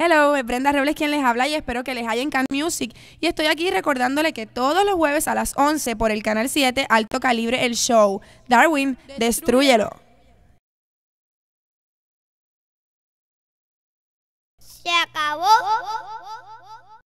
Hello, es eh, Brenda Robles quien les habla y espero que les haya encantado Music. Y estoy aquí recordándole que todos los jueves a las 11 por el canal 7, Alto Calibre, el show Darwin, destruyelo. Se acabó.